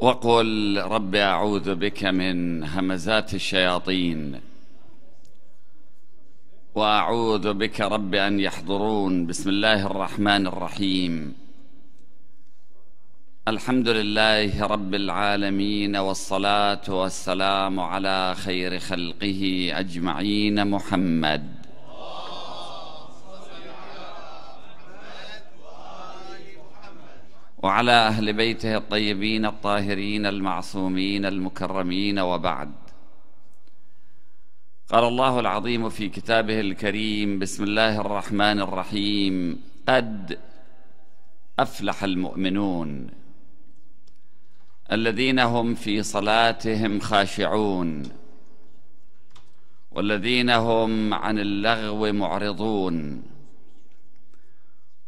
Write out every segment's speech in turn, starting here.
وقل رب أعوذ بك من همزات الشياطين وأعوذ بك رب أن يحضرون بسم الله الرحمن الرحيم الحمد لله رب العالمين والصلاة والسلام على خير خلقه أجمعين محمد وعلى اهل بيته الطيبين الطاهرين المعصومين المكرمين وبعد قال الله العظيم في كتابه الكريم بسم الله الرحمن الرحيم قد افلح المؤمنون الذين هم في صلاتهم خاشعون والذين هم عن اللغو معرضون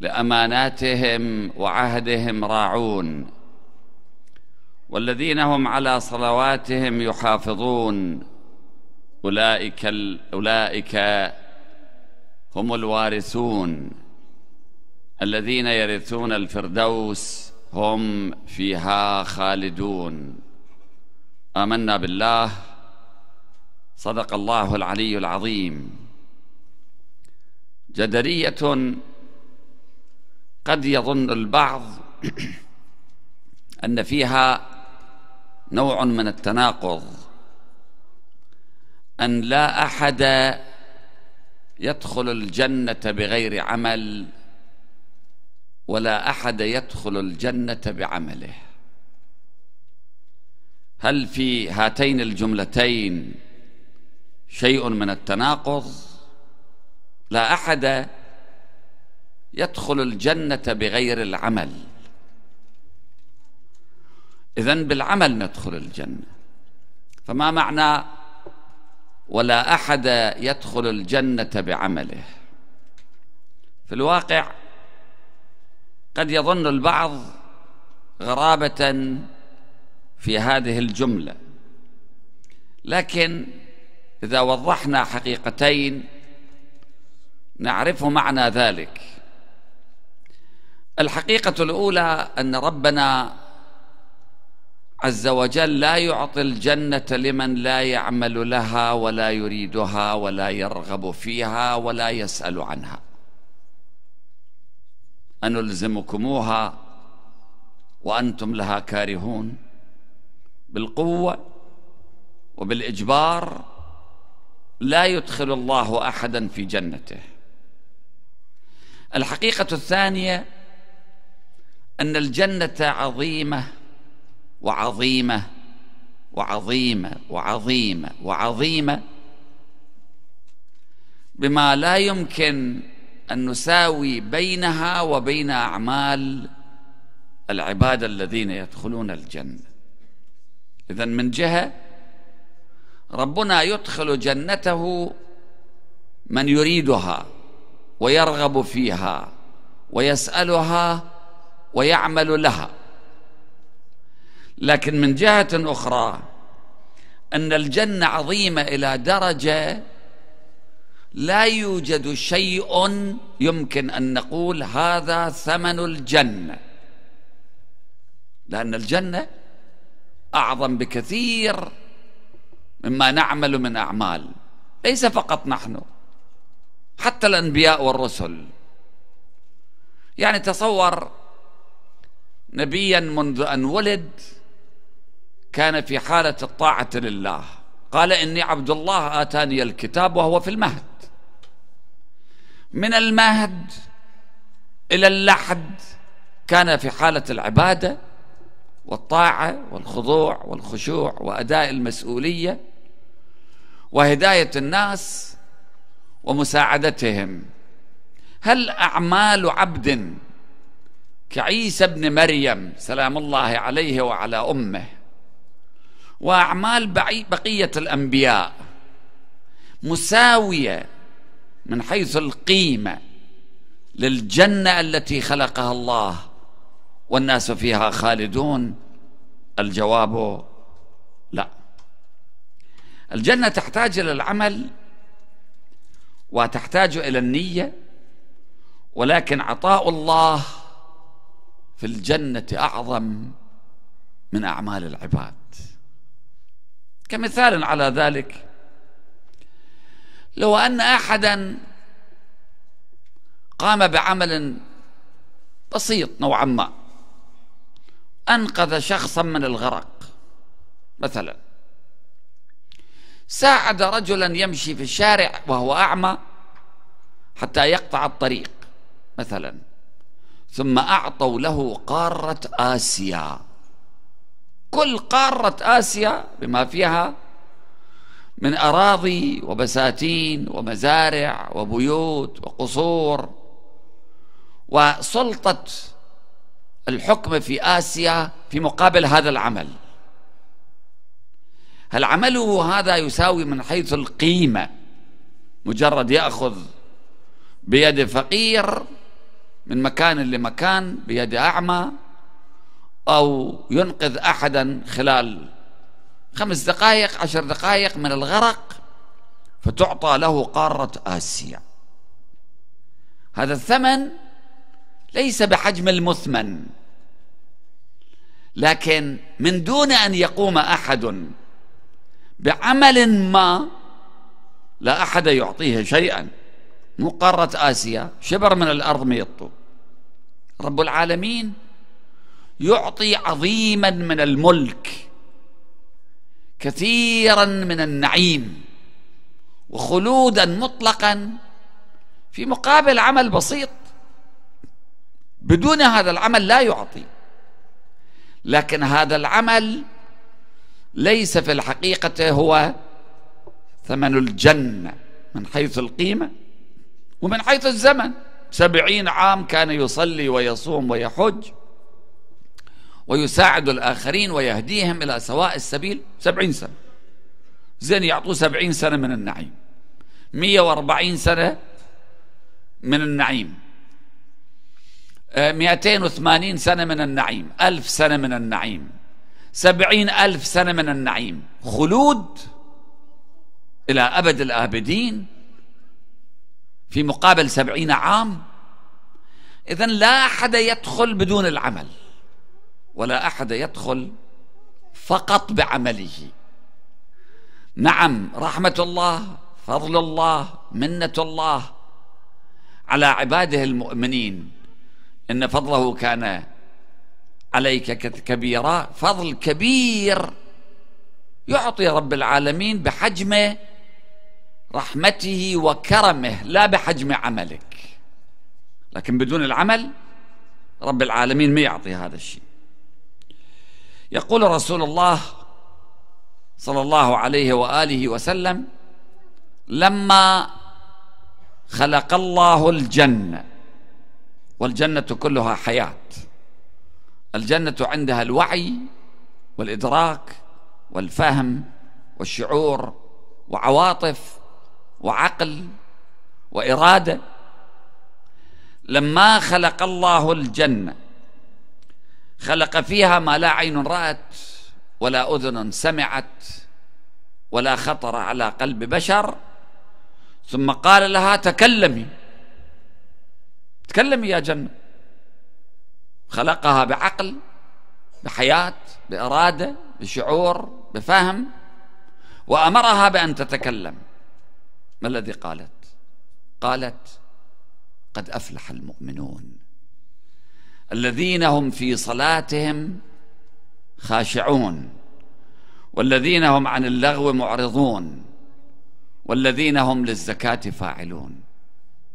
لأماناتهم وعهدهم راعون والذين هم على صلواتهم يحافظون أولئك, أولئك هم الوارثون الذين يرثون الفردوس هم فيها خالدون آمنا بالله صدق الله العلي العظيم جدرية قد يظن البعض أن فيها نوع من التناقض أن لا أحد يدخل الجنة بغير عمل ولا أحد يدخل الجنة بعمله هل في هاتين الجملتين شيء من التناقض لا أحد يدخل الجنة بغير العمل إذا بالعمل ندخل الجنة فما معنى ولا أحد يدخل الجنة بعمله في الواقع قد يظن البعض غرابة في هذه الجملة لكن إذا وضحنا حقيقتين نعرف معنى ذلك الحقيقة الأولى أن ربنا عز وجل لا يعطي الجنة لمن لا يعمل لها ولا يريدها ولا يرغب فيها ولا يسأل عنها أنلزمكموها وأنتم لها كارهون بالقوة وبالإجبار لا يدخل الله أحدا في جنته الحقيقة الثانية أن الجنة عظيمة وعظيمة وعظيمة وعظيمة وعظيمة بما لا يمكن أن نساوي بينها وبين أعمال العباد الذين يدخلون الجنة إذا من جهة ربنا يدخل جنته من يريدها ويرغب فيها ويسألها ويعمل لها لكن من جهة أخرى أن الجنة عظيمة إلى درجة لا يوجد شيء يمكن أن نقول هذا ثمن الجنة لأن الجنة أعظم بكثير مما نعمل من أعمال ليس فقط نحن حتى الأنبياء والرسل يعني تصور نبيا منذ ان ولد كان في حاله الطاعه لله قال اني عبد الله اتاني الكتاب وهو في المهد من المهد الى اللحد كان في حاله العباده والطاعه والخضوع والخشوع واداء المسؤوليه وهدايه الناس ومساعدتهم هل اعمال عبد كعيسى ابن مريم سلام الله عليه وعلى امه واعمال بقيه الانبياء مساويه من حيث القيمه للجنه التي خلقها الله والناس فيها خالدون الجواب لا الجنه تحتاج الى العمل وتحتاج الى النيه ولكن عطاء الله في الجنة أعظم من أعمال العباد كمثال على ذلك لو أن أحدا قام بعمل بسيط نوعا ما أنقذ شخصا من الغرق مثلا ساعد رجلا يمشي في الشارع وهو أعمى حتى يقطع الطريق مثلا ثم أعطوا له قارة آسيا كل قارة آسيا بما فيها من أراضي وبساتين ومزارع وبيوت وقصور وسلطة الحكم في آسيا في مقابل هذا العمل هل عمله هذا يساوي من حيث القيمة مجرد يأخذ بيد فقير من مكان لمكان بيد أعمى أو ينقذ أحدا خلال خمس دقائق عشر دقائق من الغرق فتعطى له قارة آسيا هذا الثمن ليس بحجم المثمن لكن من دون أن يقوم أحد بعمل ما لا أحد يعطيه شيئا مو قارة آسيا شبر من الأرض ميطه رب العالمين يعطي عظيما من الملك كثيرا من النعيم وخلودا مطلقا في مقابل عمل بسيط بدون هذا العمل لا يعطي لكن هذا العمل ليس في الحقيقة هو ثمن الجنة من حيث القيمة ومن حيث الزمن سبعين عام كان يصلي ويصوم ويحج ويساعد الآخرين ويهديهم إلى سواء السبيل سبعين سنة زين يعطوه سبعين سنة من النعيم مية واربعين سنة من النعيم آه، مئتين وثمانين سنة من النعيم ألف سنة من النعيم سبعين ألف سنة من النعيم خلود إلى أبد الآبدين في مقابل سبعين عام إذا لا أحد يدخل بدون العمل ولا أحد يدخل فقط بعمله نعم رحمة الله فضل الله منة الله على عباده المؤمنين إن فضله كان عليك كبيرا فضل كبير يعطي رب العالمين بحجمه رحمته وكرمه لا بحجم عملك لكن بدون العمل رب العالمين ما يعطي هذا الشيء يقول رسول الله صلى الله عليه واله وسلم لما خلق الله الجنه والجنه كلها حياه الجنه عندها الوعي والادراك والفهم والشعور وعواطف وعقل واراده لما خلق الله الجنه خلق فيها ما لا عين رات ولا اذن سمعت ولا خطر على قلب بشر ثم قال لها تكلمي تكلمي يا جنه خلقها بعقل بحياه باراده بشعور بفهم وامرها بان تتكلم ما الذي قالت قالت قد افلح المؤمنون الذين هم في صلاتهم خاشعون والذين هم عن اللغو معرضون والذين هم للزكاه فاعلون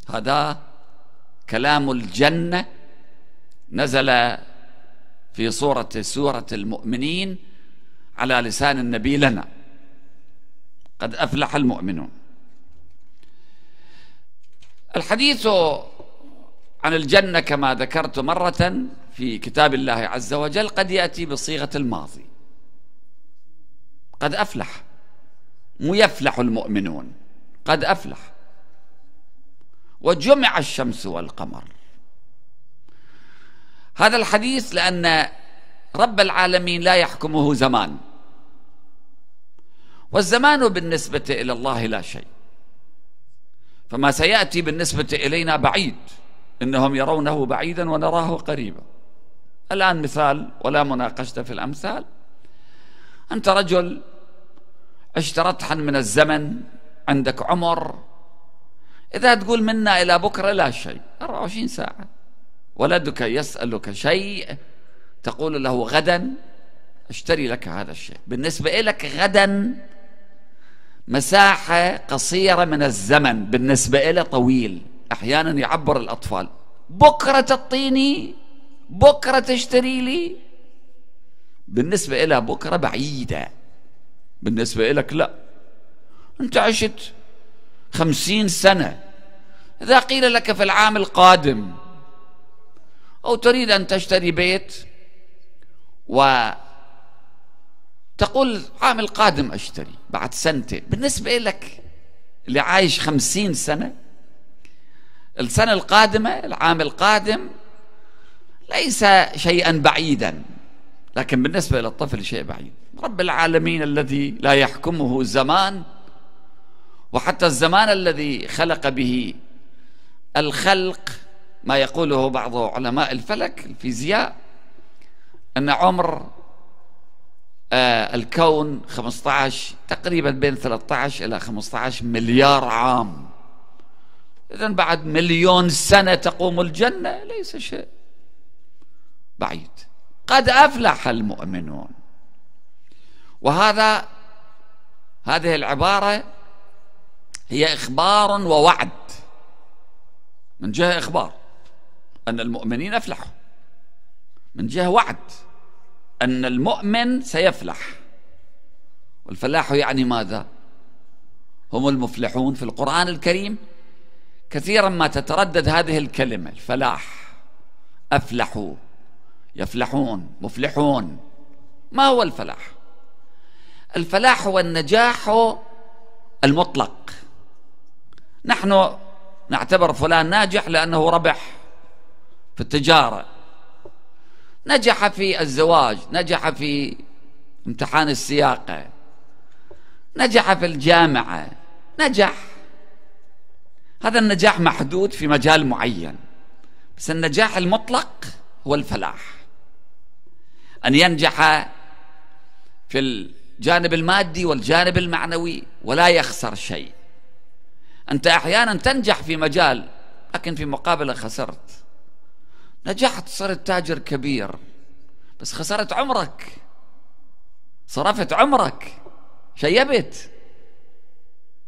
هذا كلام الجنه نزل في صورة سورة المؤمنين على لسان النبي لنا قد أفلح المؤمنون الحديث عن الجنة كما ذكرت مرة في كتاب الله عز وجل قد يأتي بصيغة الماضي قد أفلح مو يفلح المؤمنون قد أفلح وجمع الشمس والقمر هذا الحديث لأن رب العالمين لا يحكمه زمان والزمان بالنسبة إلى الله لا شيء فما سياتي بالنسبه الينا بعيد انهم يرونه بعيدا ونراه قريبا الان مثال ولا مناقشه في الامثال انت رجل عشت حن من الزمن عندك عمر اذا تقول منا الى بكره لا شيء 24 ساعه ولدك يسالك شيء تقول له غدا اشتري لك هذا الشيء بالنسبه لك غدا مساحة قصيرة من الزمن بالنسبة له طويل أحيانا يعبر الأطفال بكرة تطيني بكرة تشتري لي بالنسبة إلى بكرة بعيدة بالنسبة لك لا أنت عشت خمسين سنة إذا قيل لك في العام القادم أو تريد أن تشتري بيت و تقول العام القادم أشتري بعد سنتين بالنسبة لك اللي عايش خمسين سنة السنة القادمة العام القادم ليس شيئا بعيدا لكن بالنسبة للطفل شيء بعيد رب العالمين الذي لا يحكمه الزمان وحتى الزمان الذي خلق به الخلق ما يقوله بعض علماء الفلك الفيزياء أن عمر آه، الكون 15 تقريبا بين 13 إلى 15 مليار عام إذا بعد مليون سنة تقوم الجنة ليس شيء بعيد قد أفلح المؤمنون وهذا هذه العبارة هي إخبار ووعد من جهة إخبار أن المؤمنين أفلحوا من جهة وعد أن المؤمن سيفلح والفلاح يعني ماذا؟ هم المفلحون في القرآن الكريم كثيرا ما تتردد هذه الكلمة الفلاح أفلحوا يفلحون مفلحون ما هو الفلاح؟ الفلاح هو النجاح المطلق نحن نعتبر فلان ناجح لأنه ربح في التجارة نجح في الزواج نجح في امتحان السياقة نجح في الجامعة نجح هذا النجاح محدود في مجال معين بس النجاح المطلق هو الفلاح أن ينجح في الجانب المادي والجانب المعنوي ولا يخسر شيء أنت أحيانا تنجح في مجال لكن في مقابله خسرت نجحت صرت تاجر كبير بس خسرت عمرك صرفت عمرك شيبت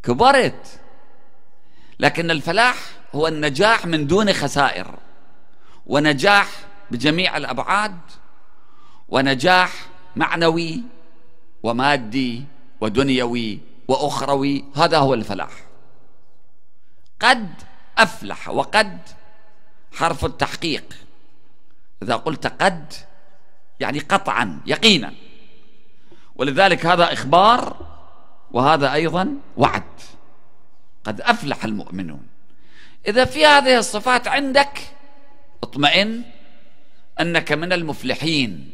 كبرت لكن الفلاح هو النجاح من دون خسائر ونجاح بجميع الابعاد ونجاح معنوي ومادي ودنيوي واخروي هذا هو الفلاح قد افلح وقد حرف التحقيق إذا قلت قد يعني قطعا يقينا ولذلك هذا إخبار وهذا أيضا وعد قد أفلح المؤمنون إذا في هذه الصفات عندك اطمئن أنك من المفلحين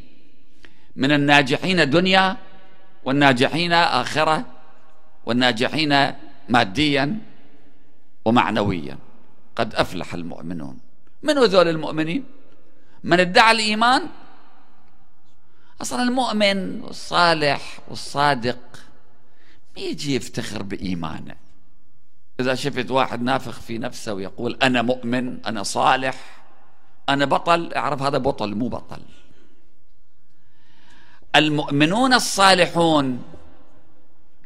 من الناجحين دنيا والناجحين آخرة والناجحين ماديا ومعنويا قد أفلح المؤمنون من ذول المؤمنين من ادعى الإيمان أصلا المؤمن والصالح والصادق يجي يفتخر بإيمانه إذا شفت واحد نافخ في نفسه ويقول أنا مؤمن أنا صالح أنا بطل أعرف هذا بطل مو بطل المؤمنون الصالحون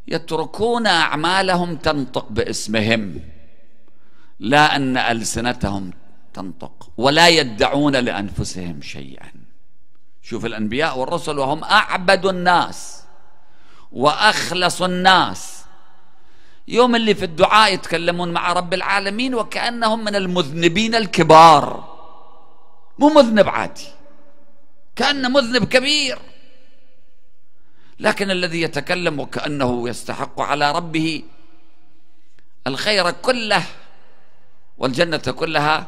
يتركون أعمالهم تنطق باسمهم لا أن ألسنتهم تنطق ولا يدعون لانفسهم شيئا شوف الانبياء والرسل وهم اعبد الناس واخلص الناس يوم اللي في الدعاء يتكلمون مع رب العالمين وكانهم من المذنبين الكبار مو مذنب عادي كان مذنب كبير لكن الذي يتكلم وكانه يستحق على ربه الخير كله والجنه كلها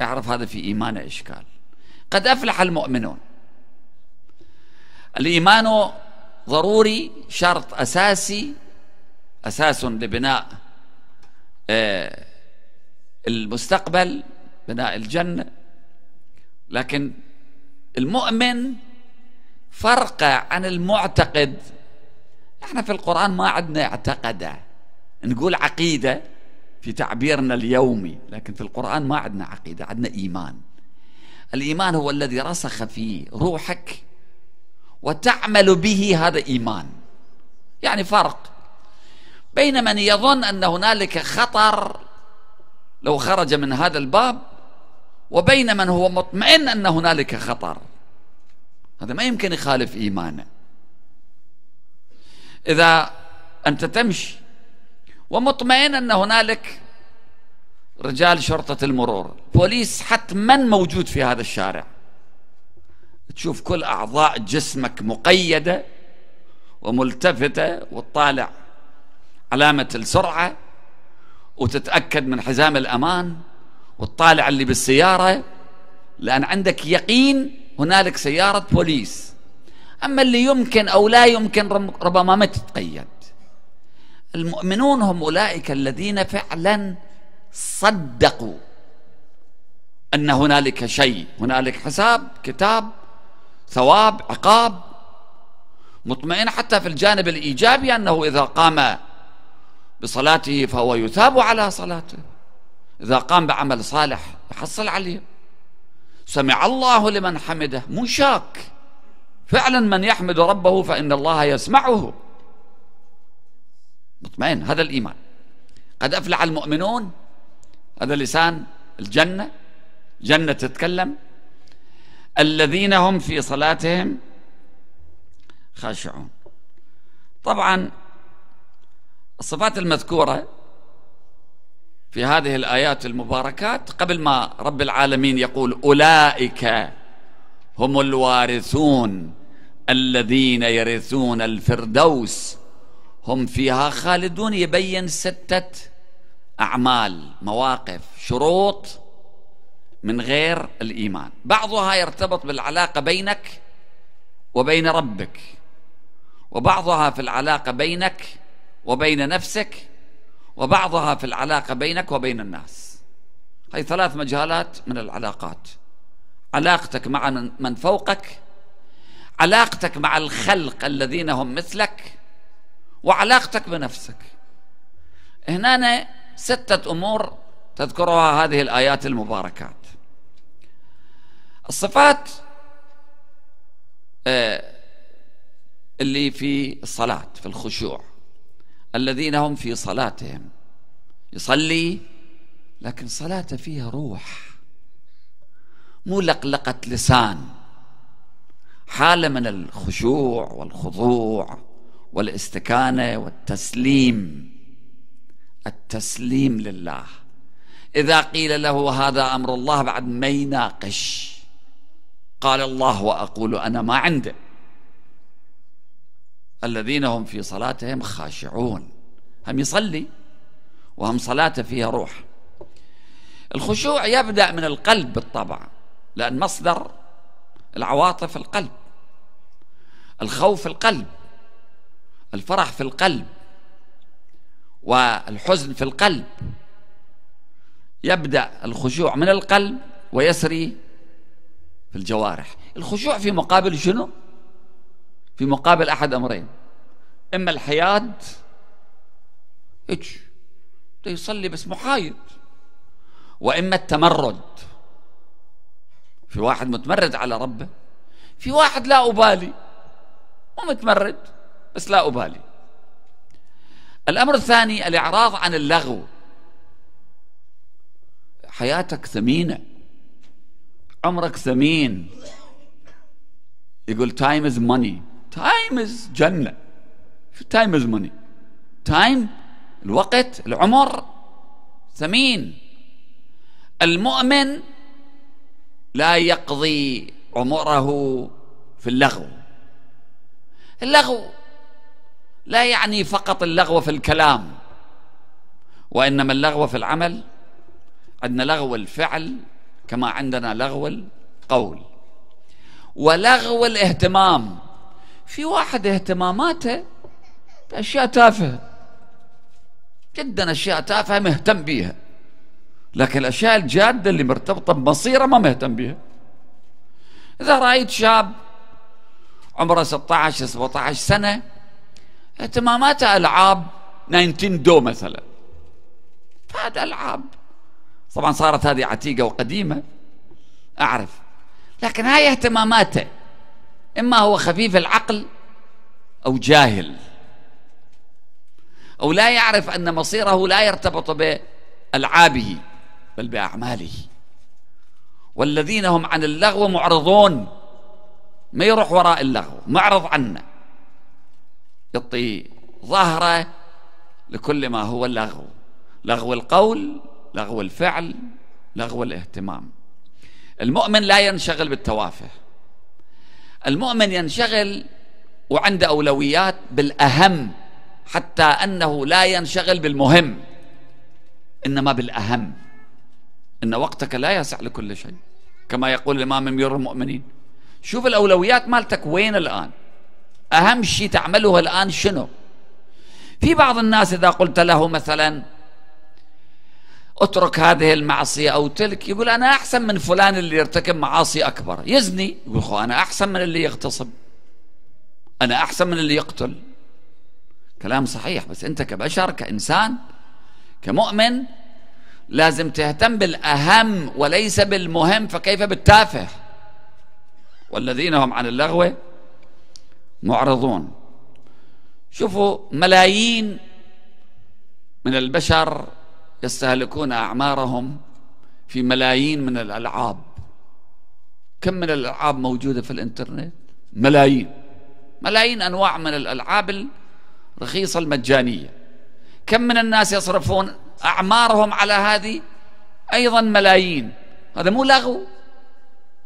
اعرف هذا في إيمانه إشكال قد أفلح المؤمنون الإيمان ضروري شرط أساسي أساس لبناء آه، المستقبل بناء الجنة لكن المؤمن فرق عن المعتقد احنا في القرآن ما عندنا اعتقد نقول عقيدة في تعبيرنا اليومي لكن في القرآن ما عندنا عقيدة عندنا إيمان الإيمان هو الذي رسخ في روحك وتعمل به هذا إيمان يعني فرق بين من يظن أن هنالك خطر لو خرج من هذا الباب وبين من هو مطمئن أن هنالك خطر هذا ما يمكن يخالف إيمانه إذا أنت تمشي ومطمئن أن هنالك رجال شرطة المرور بوليس حتما موجود في هذا الشارع تشوف كل أعضاء جسمك مقيدة وملتفتة وتطالع علامة السرعة وتتأكد من حزام الأمان وتطالع اللي بالسيارة لأن عندك يقين هنالك سيارة بوليس أما اللي يمكن أو لا يمكن ربما ما تتقيد المؤمنون هم أولئك الذين فعلا صدقوا أن هنالك شيء هنالك حساب كتاب ثواب عقاب مطمئن حتى في الجانب الإيجابي أنه إذا قام بصلاته فهو يثاب على صلاته إذا قام بعمل صالح يحصل عليه سمع الله لمن حمده مو شاك فعلا من يحمد ربه فإن الله يسمعه مطمئن هذا الإيمان قد أفلح المؤمنون هذا لسان الجنة جنة تتكلم الذين هم في صلاتهم خاشعون طبعا الصفات المذكورة في هذه الآيات المباركات قبل ما رب العالمين يقول أولئك هم الوارثون الذين يرثون الفردوس هم فيها خالدون يبين ستة أعمال مواقف شروط من غير الإيمان بعضها يرتبط بالعلاقة بينك وبين ربك وبعضها في العلاقة بينك وبين نفسك وبعضها في العلاقة بينك وبين الناس هي ثلاث مجالات من العلاقات علاقتك مع من فوقك علاقتك مع الخلق الذين هم مثلك وعلاقتك بنفسك هنا ستة أمور تذكرها هذه الآيات المباركات الصفات آه، اللي في الصلاة في الخشوع الذين هم في صلاتهم يصلي لكن صلاته فيها روح مو لقلقة لسان حالة من الخشوع والخضوع والاستكانه والتسليم التسليم لله اذا قيل له هذا امر الله بعد ما يناقش قال الله واقول انا ما عنده الذين هم في صلاتهم خاشعون هم يصلي وهم صلاته فيها روح الخشوع يبدا من القلب بالطبع لان مصدر العواطف القلب الخوف القلب الفرح في القلب والحزن في القلب يبدأ الخشوع من القلب ويسري في الجوارح الخشوع في مقابل شنو؟ في مقابل أحد أمرين إما الحياد إيش يصلي بس محايد وإما التمرد في واحد متمرد على ربه في واحد لا أبالي ومتمرد بس لا أبالي الأمر الثاني الإعراض عن اللغو حياتك ثمينة عمرك ثمين يقول تايم از ماني تايم از جنة تايم از ماني تايم الوقت العمر ثمين المؤمن لا يقضي عمره في اللغو اللغو لا يعني فقط اللغو في الكلام وإنما اللغو في العمل عندنا لغو الفعل كما عندنا لغو القول ولغو الاهتمام في واحد اهتماماته بأشياء تافهة جدا أشياء تافهة مهتم بيها لكن الأشياء الجادة اللي مرتبطة بمصيره ما مهتم بيها إذا رأيت شاب عمره 16 17 سنة اهتماماته العاب نينتندو مثلا هذا العاب طبعا صارت هذه عتيقه وقديمه اعرف لكن هاي اهتماماته اما هو خفيف العقل او جاهل او لا يعرف ان مصيره لا يرتبط بالعابه بل باعماله والذين هم عن اللغو معرضون ما يروح وراء اللغو معرض عنه تقطي ظهره لكل ما هو لغو لغو القول لغو الفعل لغو الاهتمام المؤمن لا ينشغل بالتوافه المؤمن ينشغل وعنده اولويات بالاهم حتى انه لا ينشغل بالمهم انما بالاهم ان وقتك لا يسع لكل شيء كما يقول الامام امير المؤمنين شوف الاولويات مالتك وين الان أهم شيء تعمله الآن شنو في بعض الناس إذا قلت له مثلا اترك هذه المعصية أو تلك يقول أنا أحسن من فلان اللي يرتكب معاصي أكبر يزني يقول أنا أحسن من اللي يغتصب أنا أحسن من اللي يقتل كلام صحيح بس أنت كبشر كإنسان كمؤمن لازم تهتم بالأهم وليس بالمهم فكيف بالتافه والذين هم عن اللغو معرضون شوفوا ملايين من البشر يستهلكون أعمارهم في ملايين من الألعاب كم من الألعاب موجودة في الإنترنت ملايين ملايين أنواع من الألعاب الرخيصة المجانية كم من الناس يصرفون أعمارهم على هذه أيضا ملايين هذا مو لغو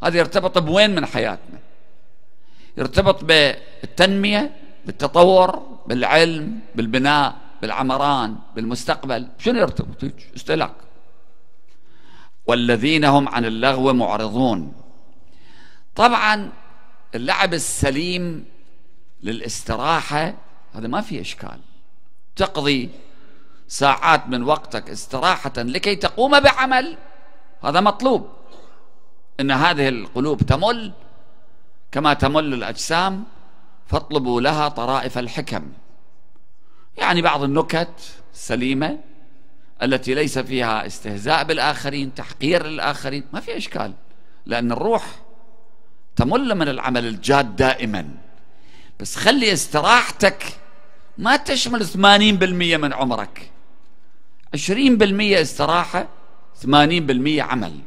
هذا يرتبط بوين من حياتنا يرتبط بالتنمية بالتطور بالعلم بالبناء بالعمران بالمستقبل شنو يرتبط استهلاك والذين هم عن اللغو معرضون طبعا اللعب السليم للاستراحة هذا ما في إشكال تقضي ساعات من وقتك استراحة لكي تقوم بعمل هذا مطلوب ان هذه القلوب تمل كما تمل الأجسام فاطلبوا لها طرائف الحكم يعني بعض النكت السليمة التي ليس فيها استهزاء بالآخرين تحقير للآخرين ما في إشكال لأن الروح تمل من العمل الجاد دائما بس خلي استراحتك ما تشمل 80% من عمرك 20% استراحة 80% عمل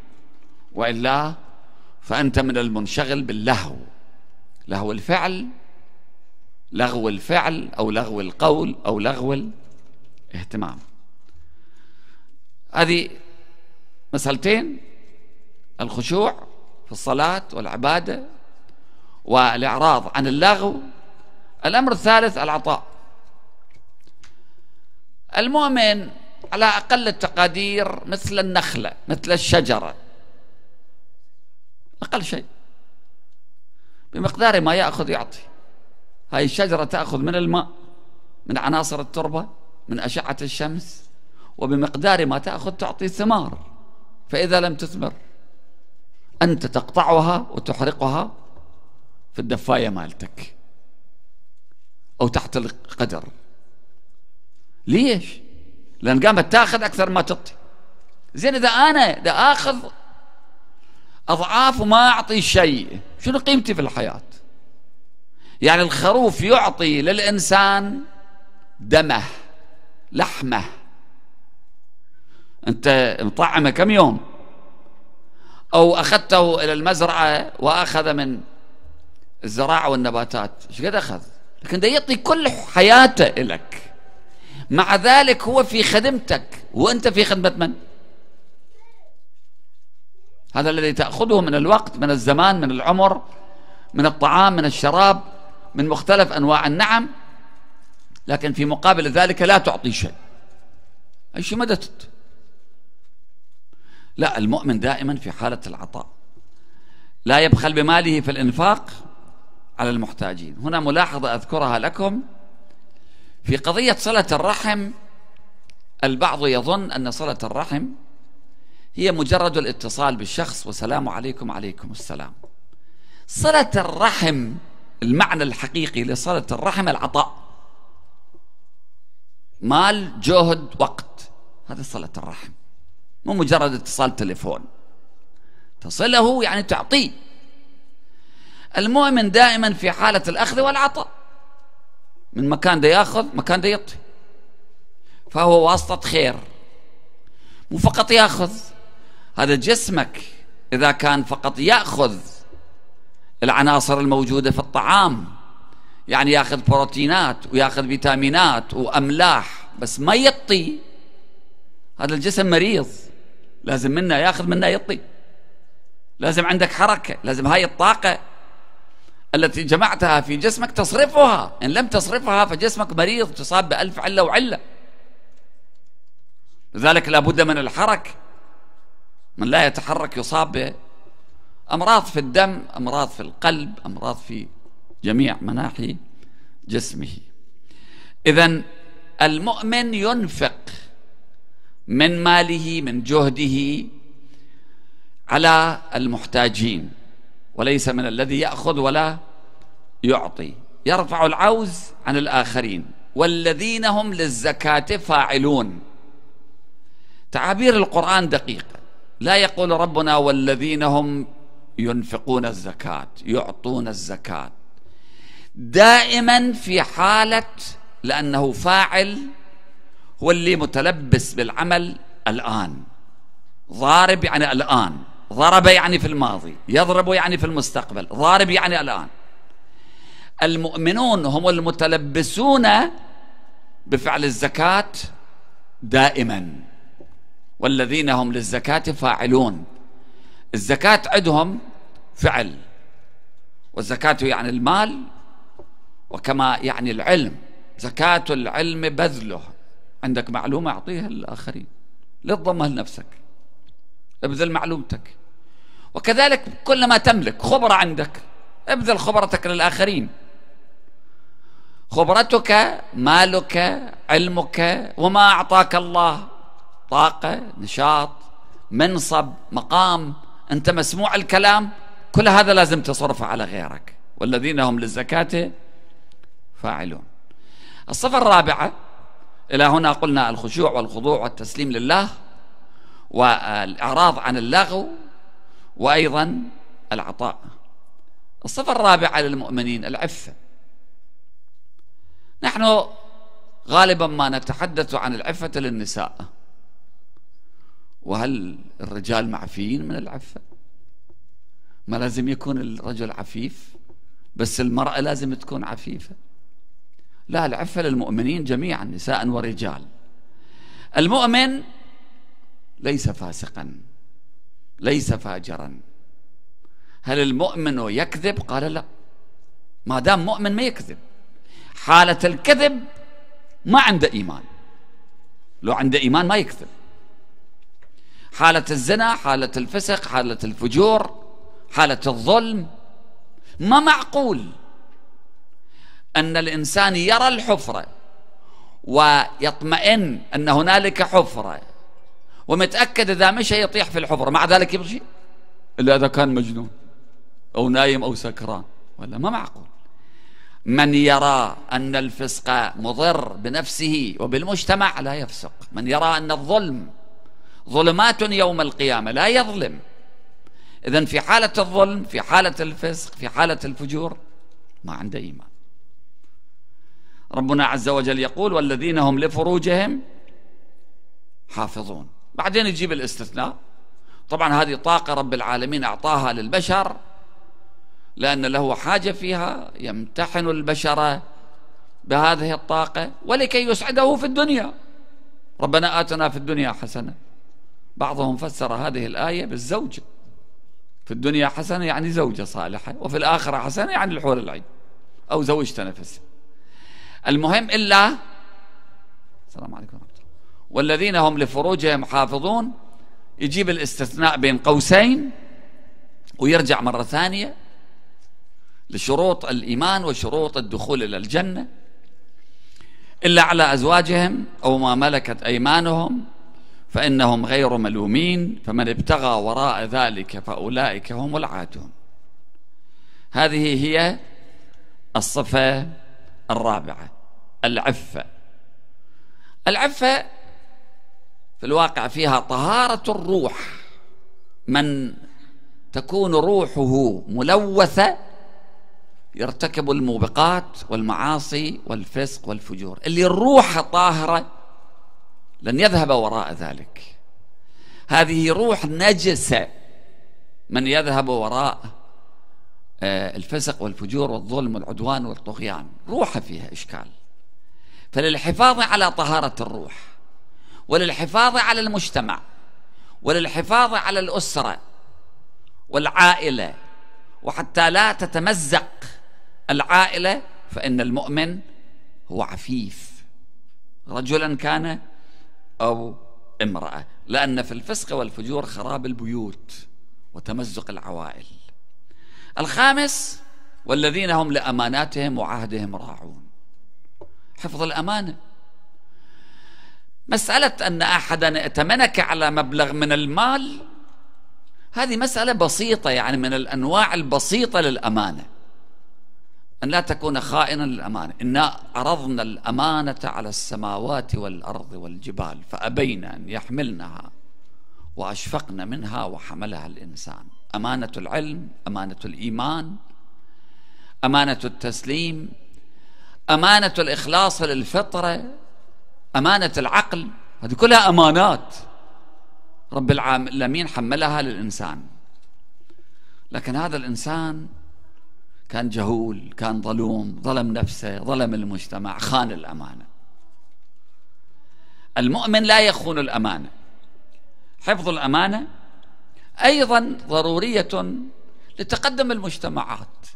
وإلا فأنت من المنشغل باللهو لهو الفعل لغو الفعل أو لغو القول أو لغو الاهتمام هذه مسألتين الخشوع في الصلاة والعبادة والإعراض عن اللغو الأمر الثالث العطاء المؤمن على أقل التقادير مثل النخلة مثل الشجرة أقل شيء بمقدار ما يأخذ يعطي هاي الشجرة تأخذ من الماء من عناصر التربة من أشعة الشمس وبمقدار ما تأخذ تعطي ثمار فإذا لم تثمر أنت تقطعها وتحرقها في الدفاية مالتك أو تحت القدر ليش؟ لأن قامت تاخذ أكثر ما تعطي زين إذا أنا دا آخذ أضعاف ما أعطي شيء شنو قيمتي في الحياة يعني الخروف يعطي للإنسان دمه لحمه أنت مطعمه كم يوم أو أخذته إلى المزرعة وأخذ من الزراعة والنباتات ايش قد أخذ لكن ده يعطي كل حياته لك مع ذلك هو في خدمتك وأنت في خدمة من؟ هذا الذي تأخذه من الوقت من الزمان من العمر من الطعام من الشراب من مختلف أنواع النعم لكن في مقابل ذلك لا تعطي شيء أي شيء مددت لا المؤمن دائما في حالة العطاء لا يبخل بماله في الإنفاق على المحتاجين هنا ملاحظة أذكرها لكم في قضية صلة الرحم البعض يظن أن صلة الرحم هي مجرد الاتصال بالشخص والسلام عليكم عليكم السلام صلة الرحم المعنى الحقيقي لصلة الرحم العطاء مال جهد وقت هذا صلة الرحم مو مجرد اتصال تليفون تصله يعني تعطيه المؤمن دائما في حالة الأخذ والعطاء من مكان ده ياخذ مكان ده يعطي فهو واسطة خير مو فقط ياخذ هذا جسمك إذا كان فقط يأخذ العناصر الموجودة في الطعام يعني ياخذ بروتينات وياخذ فيتامينات وأملاح بس ما يطي هذا الجسم مريض لازم منه ياخذ منه يطي لازم عندك حركة لازم هاي الطاقة التي جمعتها في جسمك تصرفها إن لم تصرفها فجسمك مريض تصاب بألف علة وعلة لذلك لابد من الحركة من لا يتحرك يصاب بأمراض في الدم أمراض في القلب أمراض في جميع مناحي جسمه إذا المؤمن ينفق من ماله من جهده على المحتاجين وليس من الذي ياخذ ولا يعطي يرفع العوز عن الاخرين والذين هم للزكاه فاعلون تعابير القران دقيقه لا يقول ربنا والذين هم ينفقون الزكاة يعطون الزكاة دائما في حالة لأنه فاعل هو اللي متلبس بالعمل الآن ضارب يعني الآن ضرب يعني في الماضي يضرب يعني في المستقبل ضارب يعني الآن المؤمنون هم المتلبسون بفعل الزكاة دائما والذين هم للزكاة فاعلون الزكاة عندهم فعل والزكاة يعني المال وكما يعني العلم زكاة العلم بذله عندك معلومة أعطيها للآخرين لا تضمها لنفسك ابذل معلومتك وكذلك كل ما تملك خبرة عندك ابذل خبرتك للآخرين خبرتك مالك علمك وما أعطاك الله طاقة نشاط منصب مقام أنت مسموع الكلام كل هذا لازم تصرفه على غيرك والذين هم للزكاة فاعلون الصفة الرابعة إلى هنا قلنا الخشوع والخضوع والتسليم لله والإعراض عن اللغو وأيضا العطاء الصفة الرابعة للمؤمنين العفة نحن غالبا ما نتحدث عن العفة للنساء وهل الرجال معفيين من العفة ما لازم يكون الرجل عفيف بس المرأة لازم تكون عفيفة لا العفة للمؤمنين جميعا نساء ورجال المؤمن ليس فاسقا ليس فاجرا هل المؤمن يكذب قال لا ما دام مؤمن ما يكذب حالة الكذب ما عنده إيمان لو عنده إيمان ما يكذب حالة الزنا حالة الفسق حالة الفجور حالة الظلم ما معقول أن الإنسان يرى الحفرة ويطمئن أن هنالك حفرة ومتأكد إذا مشى يطيح في الحفرة مع ذلك يمشي إلا إذا كان مجنون أو نايم أو سكران ولا ما معقول من يرى أن الفسق مضر بنفسه وبالمجتمع لا يفسق من يرى أن الظلم ظلمات يوم القيامة لا يظلم إذا في حالة الظلم في حالة الفسق في حالة الفجور ما عنده إيمان ربنا عز وجل يقول والذين هم لفروجهم حافظون بعدين يجيب الاستثناء طبعا هذه طاقة رب العالمين أعطاها للبشر لأن له حاجة فيها يمتحن البشر بهذه الطاقة ولكي يسعده في الدنيا ربنا آتنا في الدنيا حسنة بعضهم فسر هذه الآية بالزوجة في الدنيا حسنة يعني زوجة صالحة وفي الآخرة حسنة يعني الحور العين أو زوجته نفسها المهم إلا السلام عليكم ورحمة الله والذين هم لفروجهم حافظون يجيب الاستثناء بين قوسين ويرجع مرة ثانية لشروط الإيمان وشروط الدخول إلى الجنة إلا على أزواجهم أو ما ملكت أيمانهم فإنهم غير ملومين فمن ابتغى وراء ذلك فأولئك هم العادون هذه هي الصفة الرابعة العفة العفة في الواقع فيها طهارة الروح من تكون روحه ملوثة يرتكب الموبقات والمعاصي والفسق والفجور اللي الروح طاهرة لن يذهب وراء ذلك هذه روح نجسة من يذهب وراء آه، الفسق والفجور والظلم والعدوان والطغيان روحه فيها إشكال فللحفاظ على طهارة الروح وللحفاظ على المجتمع وللحفاظ على الأسرة والعائلة وحتى لا تتمزق العائلة فإن المؤمن هو عفيف رجلا كان أو امرأة لأن في الفسق والفجور خراب البيوت وتمزق العوائل الخامس والذين هم لأماناتهم وعهدهم راعون حفظ الأمانة مسألة أن أحدا ائتمنك على مبلغ من المال هذه مسألة بسيطة يعني من الأنواع البسيطة للأمانة أن لا تكون خائنا للأمانة إنا عرضنا الأمانة على السماوات والأرض والجبال فأبين أن يحملنها وأشفقن منها وحملها الإنسان أمانة العلم أمانة الإيمان أمانة التسليم أمانة الإخلاص للفطرة أمانة العقل هذه كلها أمانات رب العالمين حملها للإنسان لكن هذا الإنسان كان جهول كان ظلوم ظلم نفسه ظلم المجتمع خان الأمانة المؤمن لا يخون الأمانة حفظ الأمانة أيضا ضرورية لتقدم المجتمعات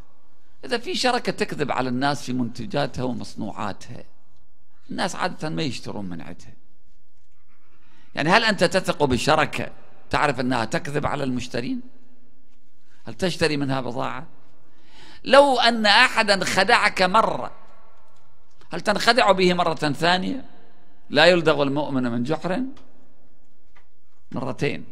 إذا في شركة تكذب على الناس في منتجاتها ومصنوعاتها الناس عادة ما يشترون من عندها يعني هل أنت تثق بشركة تعرف أنها تكذب على المشترين هل تشتري منها بضاعة لو أن أحدا خدعك مرة هل تنخدع به مرة ثانية لا يلدغ المؤمن من جحر مرتين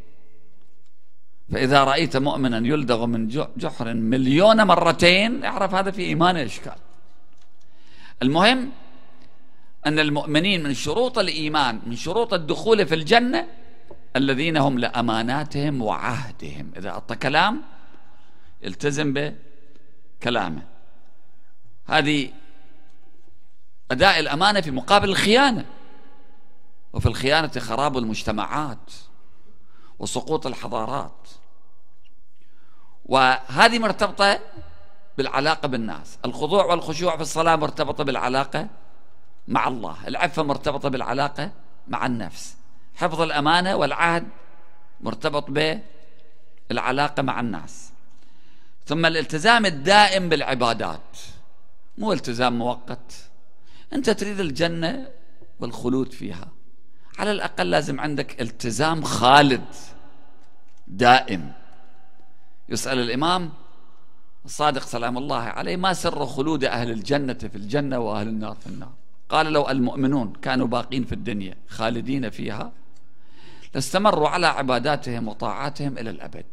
فإذا رأيت مؤمنا يلدغ من جحر مليون مرتين اعرف هذا في إيمانه إشكال المهم أن المؤمنين من شروط الإيمان من شروط الدخول في الجنة الذين هم لأماناتهم وعهدهم إذا أعطى كلام التزم به كلامه هذه أداء الأمانة في مقابل الخيانة وفي الخيانة خراب المجتمعات وسقوط الحضارات وهذه مرتبطة بالعلاقة بالناس الخضوع والخشوع في الصلاة مرتبطة بالعلاقة مع الله العفة مرتبطة بالعلاقة مع النفس حفظ الأمانة والعهد مرتبط بالعلاقة مع الناس ثم الالتزام الدائم بالعبادات مو التزام مؤقت أنت تريد الجنة والخلود فيها على الأقل لازم عندك التزام خالد دائم يسأل الإمام الصادق سلام الله عليه ما سر خلود أهل الجنة في الجنة وأهل النار في النار قال لو المؤمنون كانوا باقين في الدنيا خالدين فيها لاستمروا على عباداتهم وطاعاتهم إلى الأبد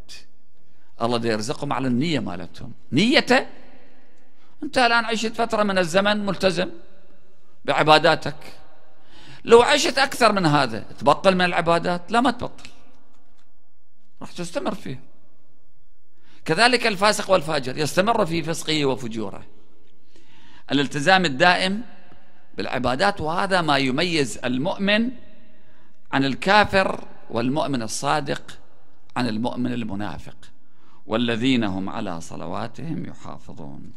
الله دي يرزقهم على النية مالتهم نيته أنت الآن عشت فترة من الزمن ملتزم بعباداتك لو عشت أكثر من هذا تبطل من العبادات لا ما تبطل راح تستمر فيه كذلك الفاسق والفاجر يستمر في فسقه وفجوره الالتزام الدائم بالعبادات وهذا ما يميز المؤمن عن الكافر والمؤمن الصادق عن المؤمن المنافق والذين هم على صلواتهم يحافظون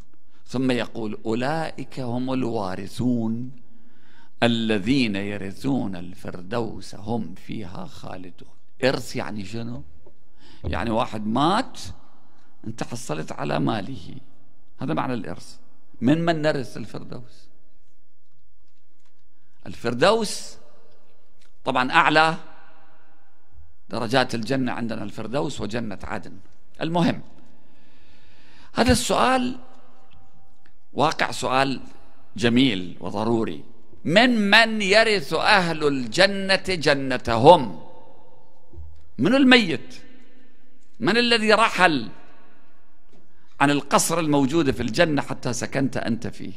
ثم يقول أولئك هم الوارثون الذين يرثون الفردوس هم فيها خالدون إرث يعني شنو؟ يعني واحد مات أنت حصلت على ماله هذا معنى الإرث من من نرث الفردوس الفردوس طبعا أعلى درجات الجنة عندنا الفردوس وجنة عدن المهم هذا السؤال واقع سؤال جميل وضروري من من يرث أهل الجنة جنتهم من الميت من الذي رحل عن القصر الموجود في الجنة حتى سكنت أنت فيه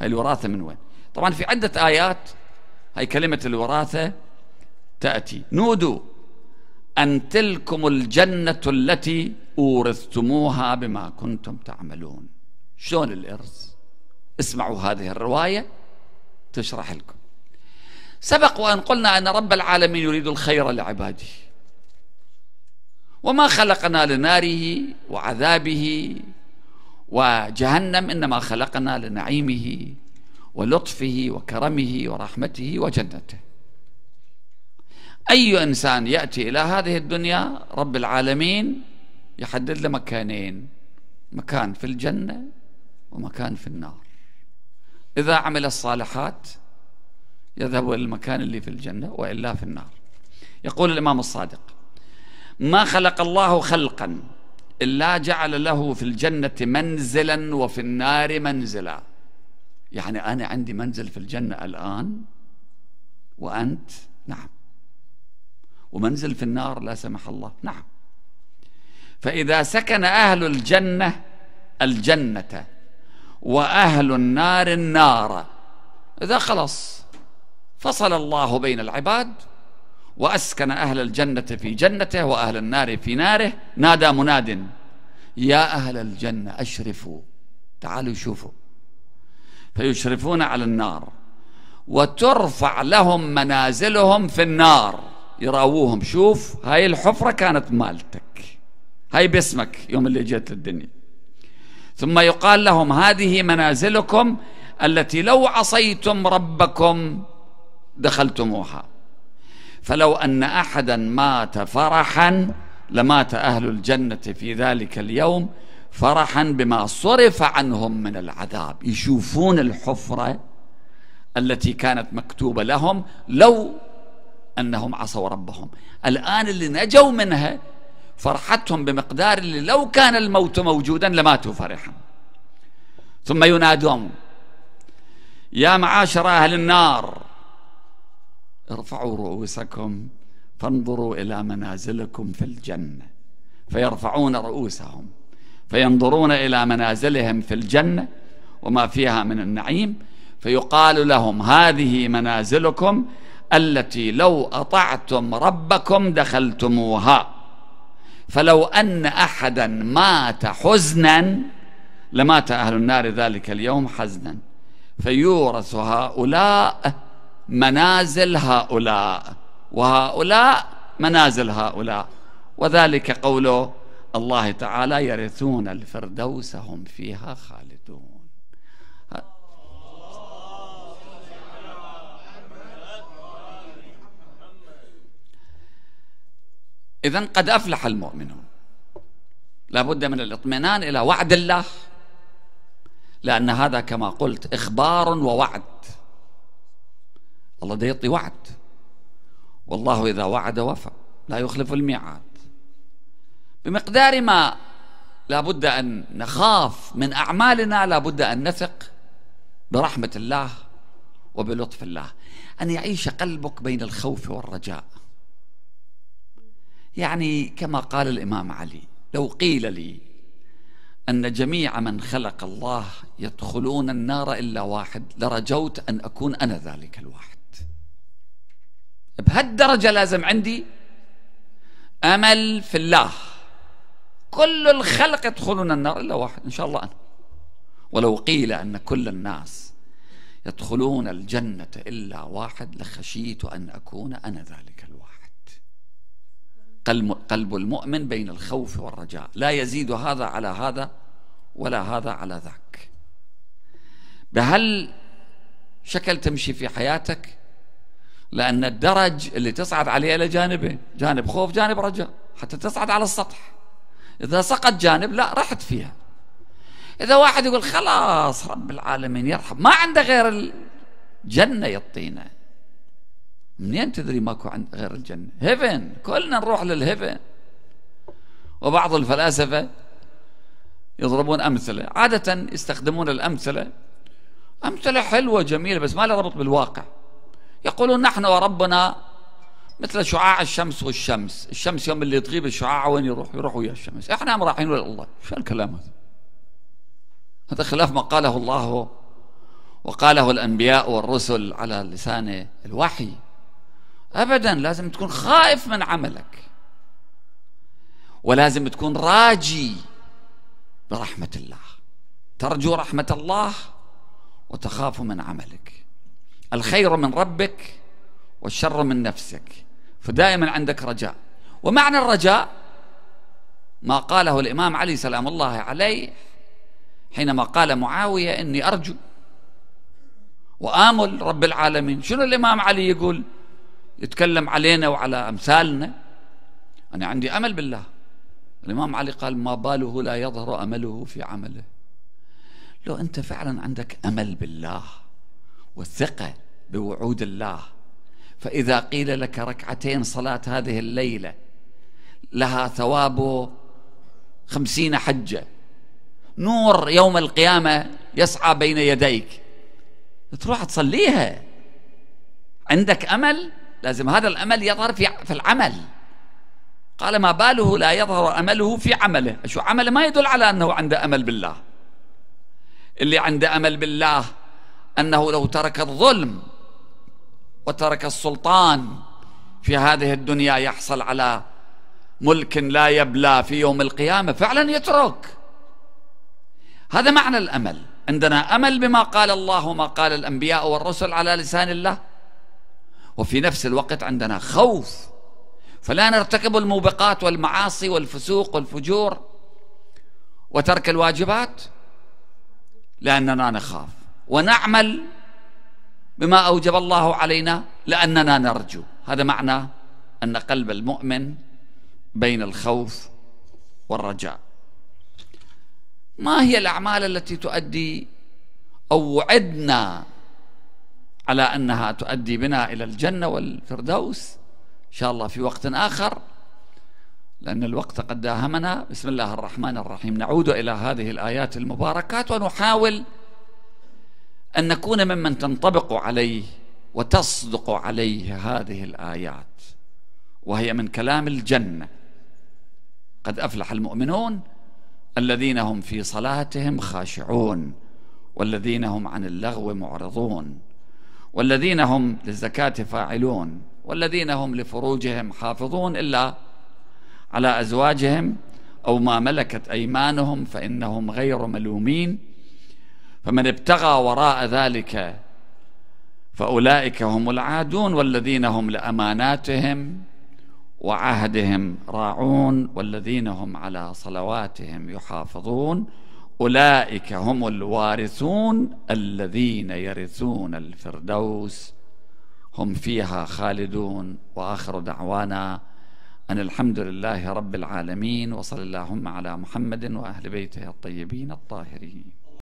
هاي الوراثة من وين طبعا في عدة آيات هاي كلمة الوراثة تأتي نودوا أن تلكم الجنة التي أورثتموها بما كنتم تعملون شلون الإرث اسمعوا هذه الرواية تشرح لكم سبق وأن قلنا أن رب العالمين يريد الخير لعباده وما خلقنا لناره وعذابه وجهنم إنما خلقنا لنعيمه ولطفه وكرمه ورحمته وجنته أي إنسان يأتي إلى هذه الدنيا رب العالمين يحدد له مكانين مكان في الجنة ومكان في النار إذا عمل الصالحات يذهب إلى المكان اللي في الجنة وإلا في النار يقول الإمام الصادق ما خلق الله خلقا إلا جعل له في الجنة منزلا وفي النار منزلا يعني أنا عندي منزل في الجنة الآن وأنت نعم ومنزل في النار لا سمح الله نعم فإذا سكن أهل الجنة الجنة وأهل النار النار إذا خلص فصل الله بين العباد وأسكن أهل الجنة في جنته وأهل النار في ناره نادى مناد يا أهل الجنة أشرفوا تعالوا شوفوا فيشرفون على النار وترفع لهم منازلهم في النار يراووهم شوف هاي الحفرة كانت مالتك هاي باسمك يوم اللي جيت للدنيا ثم يقال لهم هذه منازلكم التي لو عصيتم ربكم دخلتموها فلو أن أحدا مات فرحا لمات أهل الجنة في ذلك اليوم فرحا بما صرف عنهم من العذاب يشوفون الحفرة التي كانت مكتوبة لهم لو أنهم عصوا ربهم الآن اللي نجوا منها فرحتهم بمقدار اللي لو كان الموت موجودا لماتوا فرحا ثم ينادون يا معاشر أهل النار ارفعوا رؤوسكم فانظروا إلى منازلكم في الجنة فيرفعون رؤوسهم فينظرون إلى منازلهم في الجنة وما فيها من النعيم فيقال لهم هذه منازلكم التي لو اطعتم ربكم دخلتموها فلو ان احدا مات حزنا لمات اهل النار ذلك اليوم حزنا فيورث هؤلاء منازل هؤلاء وهؤلاء منازل هؤلاء وذلك قوله الله تعالى يرثون الفردوس هم فيها خالدون إذا قد أفلح المؤمنون لابد من الاطمئنان إلى وعد الله لأن هذا كما قلت إخبار ووعد الله يعطي وعد والله إذا وعد وفى لا يخلف الميعاد بمقدار ما لابد أن نخاف من أعمالنا لابد أن نثق برحمة الله وبلطف الله أن يعيش قلبك بين الخوف والرجاء يعني كما قال الإمام علي لو قيل لي أن جميع من خلق الله يدخلون النار إلا واحد لرجوت أن أكون أنا ذلك الواحد بهالدرجة لازم عندي أمل في الله كل الخلق يدخلون النار إلا واحد إن شاء الله أنا ولو قيل أن كل الناس يدخلون الجنة إلا واحد لخشيت أن أكون أنا ذلك الواحد قلب المؤمن بين الخوف والرجاء لا يزيد هذا على هذا ولا هذا على ذاك بهل شكل تمشي في حياتك لأن الدرج اللي تصعد عليه إلى جانبين جانب خوف جانب رجاء حتى تصعد على السطح إذا سقط جانب لا رحت فيها إذا واحد يقول خلاص رب العالمين يرحم ما عنده غير الجنة يطينه منين تدري ماكو عند غير الجنة هيفن كلنا نروح للهيفن وبعض الفلاسفة يضربون أمثلة عادة يستخدمون الأمثلة أمثلة حلوة جميلة بس ما لها ربط بالواقع يقولون نحن وربنا مثل شعاع الشمس والشمس الشمس يوم اللي تغيب الشعاع وين يروح يروح ويا الشمس احنا هم رايحين ولا الله شو الكلام هذا هذا خلاف ما قاله الله وقاله الأنبياء والرسل على لسان الوحي ابدا لازم تكون خائف من عملك ولازم تكون راجي برحمه الله ترجو رحمه الله وتخاف من عملك الخير من ربك والشر من نفسك فدائما عندك رجاء ومعنى الرجاء ما قاله الامام علي سلام الله عليه حينما قال معاويه اني ارجو وامل رب العالمين شنو الامام علي يقول يتكلم علينا وعلى أمثالنا أنا عندي أمل بالله الإمام علي قال ما باله لا يظهر أمله في عمله لو أنت فعلا عندك أمل بالله والثقة بوعود الله فإذا قيل لك ركعتين صلاة هذه الليلة لها ثواب خمسين حجة نور يوم القيامة يسعى بين يديك تروح تصليها عندك أمل لازم هذا الأمل يظهر في في العمل قال ما باله لا يظهر أمله في عمله شو عمله ما يدل على أنه عنده أمل بالله اللي عنده أمل بالله أنه لو ترك الظلم وترك السلطان في هذه الدنيا يحصل على ملك لا يبلى في يوم القيامة فعلا يترك هذا معنى الأمل عندنا أمل بما قال الله وما قال الأنبياء والرسل على لسان الله وفي نفس الوقت عندنا خوف فلا نرتكب الموبقات والمعاصي والفسوق والفجور وترك الواجبات لأننا نخاف ونعمل بما أوجب الله علينا لأننا نرجو هذا معنى أن قلب المؤمن بين الخوف والرجاء ما هي الأعمال التي تؤدي أو وعدنا على أنها تؤدي بنا إلى الجنة والفردوس إن شاء الله في وقت آخر لأن الوقت قد داهمنا بسم الله الرحمن الرحيم نعود إلى هذه الآيات المباركات ونحاول أن نكون ممن تنطبق عليه وتصدق عليه هذه الآيات وهي من كلام الجنة قد أفلح المؤمنون الذين هم في صلاتهم خاشعون والذين هم عن اللغو معرضون والذين هم للزكاة فاعلون والذين هم لفروجهم حافظون إلا على أزواجهم أو ما ملكت أيمانهم فإنهم غير ملومين فمن ابتغى وراء ذلك فأولئك هم العادون والذين هم لأماناتهم وعهدهم راعون والذين هم على صلواتهم يحافظون أولئك هم الوارثون الذين يرثون الفردوس هم فيها خالدون وآخر دعوانا أن الحمد لله رب العالمين وصلى اللهم على محمد وأهل بيته الطيبين الطاهرين